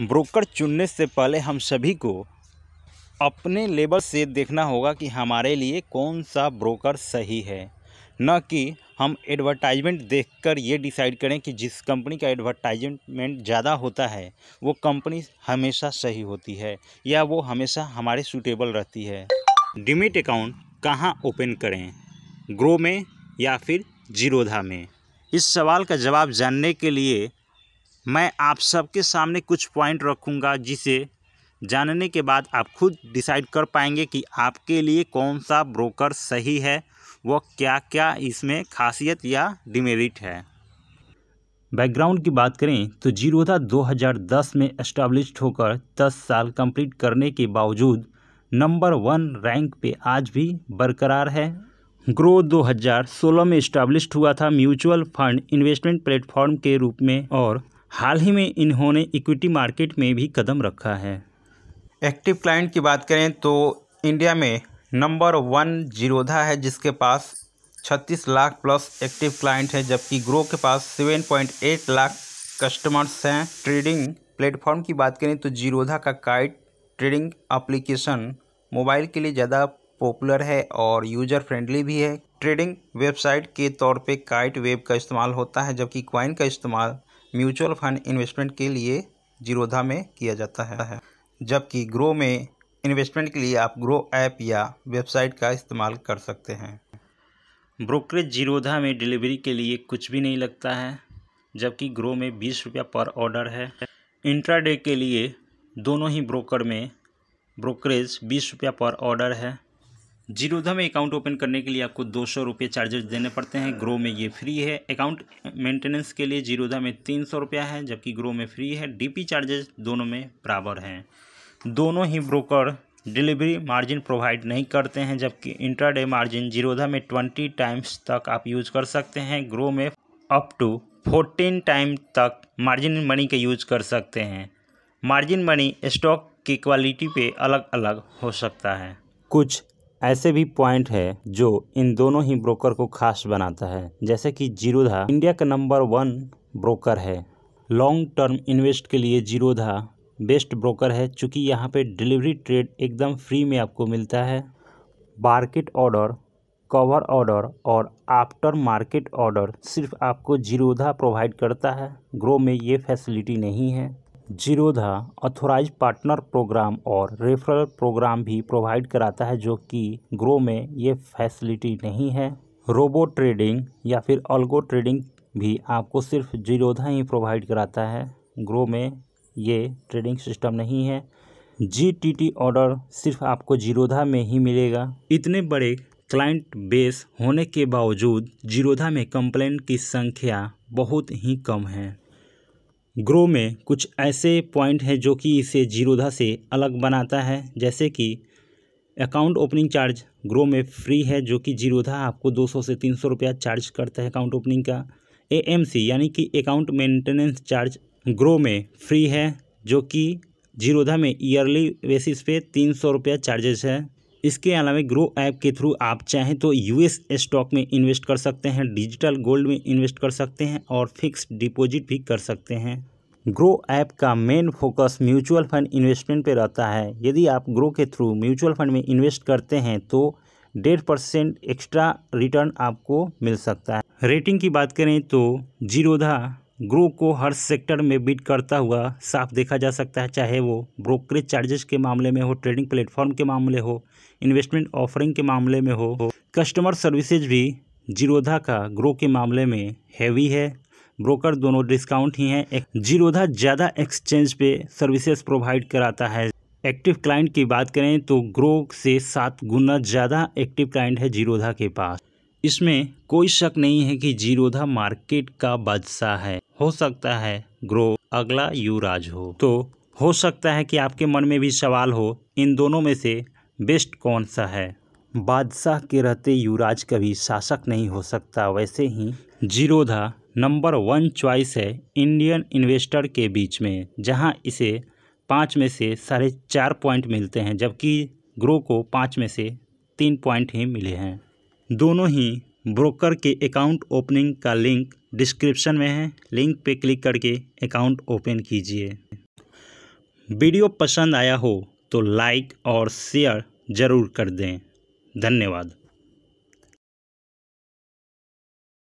Broker चुनने से पहले हम सभी को अपने लेवल से देखना होगा कि हमारे लिए कौन सा ब्रोकर सही है न कि हम एडवर्टाइजमेंट देखकर ये डिसाइड करें कि जिस कंपनी का एडवर्टाइजमेंट ज़्यादा होता है वो कंपनी हमेशा सही होती है या वो हमेशा हमारे सूटेबल रहती है डिमिट अकाउंट कहाँ ओपन करें ग्रो में या फिर जीरोधा में इस सवाल का जवाब जानने के लिए मैं आप सबके सामने कुछ पॉइंट रखूँगा जिसे जानने के बाद आप खुद डिसाइड कर पाएंगे कि आपके लिए कौन सा ब्रोकर सही है वह क्या क्या इसमें खासियत या डिमेरिट है बैकग्राउंड की बात करें तो जीरोधा 2010 में इस्टाब्लिश होकर 10 साल कंप्लीट करने के बावजूद नंबर वन रैंक पे आज भी बरकरार है ग्रो 2016 में इस्टेब्लिश हुआ था म्यूचुअल फंड इन्वेस्टमेंट प्लेटफॉर्म के रूप में और हाल ही में इन्होंने इक्विटी मार्केट में भी कदम रखा है एक्टिव क्लाइंट की बात करें तो इंडिया में नंबर वन जीरोधा है जिसके पास 36 लाख प्लस एक्टिव क्लाइंट है जबकि ग्रो के पास 7.8 लाख कस्टमर्स हैं ट्रेडिंग प्लेटफॉर्म की बात करें तो जीरोधा का काइट ट्रेडिंग एप्लीकेशन मोबाइल के लिए ज़्यादा पॉपुलर है और यूजर फ्रेंडली भी है ट्रेडिंग वेबसाइट के तौर पे काइट वेब का इस्तेमाल होता है जबकि क्वाइन का इस्तेमाल म्यूचुअल फंड इन्वेस्टमेंट के लिए जीरोधा में किया जाता है जबकि ग्रो में इन्वेस्टमेंट के लिए आप ग्रो ऐप या वेबसाइट का इस्तेमाल कर सकते हैं ब्रोकरेज जीरोधा में डिलीवरी के लिए कुछ भी नहीं लगता है जबकि ग्रो में बीस रुपया पर ऑर्डर है इंट्राडे के लिए दोनों ही ब्रोकर में ब्रोकरेज बीस रुपया पर ऑर्डर है जीरोधा में अकाउंट ओपन करने के लिए आपको दो सौ रुपये चार्जेस देने पड़ते हैं हाँ। ग्रो में ये फ्री है अकाउंट मेंटेनेंस के लिए जीरोधा में तीन सौ रुपया है जबकि ग्रो में फ्री है डीपी चार्जेस दोनों में बराबर हैं दोनों ही ब्रोकर डिलीवरी मार्जिन प्रोवाइड नहीं करते हैं जबकि इंट्राडे मार्जिन जीरोधा में ट्वेंटी टाइम्स तक आप यूज कर सकते हैं ग्रो में अप टू फोर्टीन टाइम तक मार्जिन मनी का यूज कर सकते हैं मार्जिन मनी स्टॉक की क्वालिटी पे अलग अलग हो सकता है कुछ ऐसे भी पॉइंट है जो इन दोनों ही ब्रोकर को खास बनाता है जैसे कि जीरोधा इंडिया का नंबर वन ब्रोकर है लॉन्ग टर्म इन्वेस्ट के लिए जीरोधा बेस्ट ब्रोकर है चूँकि यहाँ पे डिलीवरी ट्रेड एकदम फ्री में आपको मिलता है मार्केट ऑर्डर कवर ऑर्डर और आफ्टर मार्केट ऑर्डर सिर्फ आपको जीरोधा प्रोवाइड करता है ग्रो में ये फैसिलिटी नहीं है जीरोधा अथोराइज पार्टनर प्रोग्राम और रेफरल प्रोग्राम भी प्रोवाइड कराता है जो कि ग्रो में ये फैसिलिटी नहीं है रोबो ट्रेडिंग या फिर अलगो ट्रेडिंग भी आपको सिर्फ जीरोधा ही प्रोवाइड कराता है ग्रो में ये ट्रेडिंग सिस्टम नहीं है जी टी टी ऑर्डर सिर्फ आपको जीरोधा में ही मिलेगा इतने बड़े क्लाइंट बेस होने के बावजूद जीरोधा में कंप्लेंट की संख्या बहुत ही कम है ग्रो में कुछ ऐसे पॉइंट हैं जो कि इसे जीरोधा से अलग बनाता है जैसे कि अकाउंट ओपनिंग चार्ज ग्रो में फ्री है जो कि जीरोधा आपको 200 से 300 रुपया चार्ज करता है अकाउंट ओपनिंग का एएमसी यानी कि अकाउंट मेंटेनेंस चार्ज ग्रो में फ्री है जो कि जीरोधा में ईयरली बेसिस पे तीन सौ रुपया चार्जेस है इसके अलावा ग्रो ऐप के थ्रू आप चाहें तो यूएस स्टॉक में इन्वेस्ट कर सकते हैं डिजिटल गोल्ड में इन्वेस्ट कर सकते हैं और फिक्स डिपॉजिट भी कर सकते हैं ग्रो ऐप का main focus mutual fund investment पर रहता है यदि आप ग्रो के थ्रू म्यूचुअल फंड में इन्वेस्ट करते हैं तो डेढ़ परसेंट एक्स्ट्रा रिटर्न आपको मिल सकता है रेटिंग की बात करें तो जीरोधा ग्रो को हर सेक्टर में बीट करता हुआ साफ देखा जा सकता है चाहे वो ब्रोकरेज चार्जेस के मामले में हो ट्रेडिंग प्लेटफॉर्म के मामले हो इन्वेस्टमेंट ऑफरिंग के मामले में हो कस्टमर सर्विसेज भी जीरोधा का ग्रो के मामले में हैवी है ब्रोकर दोनों डिस्काउंट ही हैं जीरोधा ज़्यादा एक्सचेंज पे सर्विसेज प्रोवाइड कराता है एक्टिव क्लाइंट की बात करें तो ग्रो से सात गुना ज़्यादा एक्टिव क्लाइंट है जीरोधा के पास इसमें कोई शक नहीं है कि जीरोधा मार्केट का बादशाह है हो सकता है ग्रो अगला युवराज हो तो हो सकता है कि आपके मन में भी सवाल हो इन दोनों में से बेस्ट कौन सा है बादशाह के रहते युवराज कभी शासक नहीं हो सकता वैसे ही जीरोधा नंबर वन चॉइस है इंडियन इन्वेस्टर के बीच में जहां इसे पाँच में से साढ़े चार पॉइंट मिलते हैं जबकि ग्रो को पाँच में से तीन पॉइंट ही मिले हैं दोनों ही ब्रोकर के अकाउंट ओपनिंग का लिंक डिस्क्रिप्शन में है लिंक पे क्लिक करके अकाउंट ओपन कीजिए वीडियो पसंद आया हो तो लाइक और शेयर ज़रूर कर दें धन्यवाद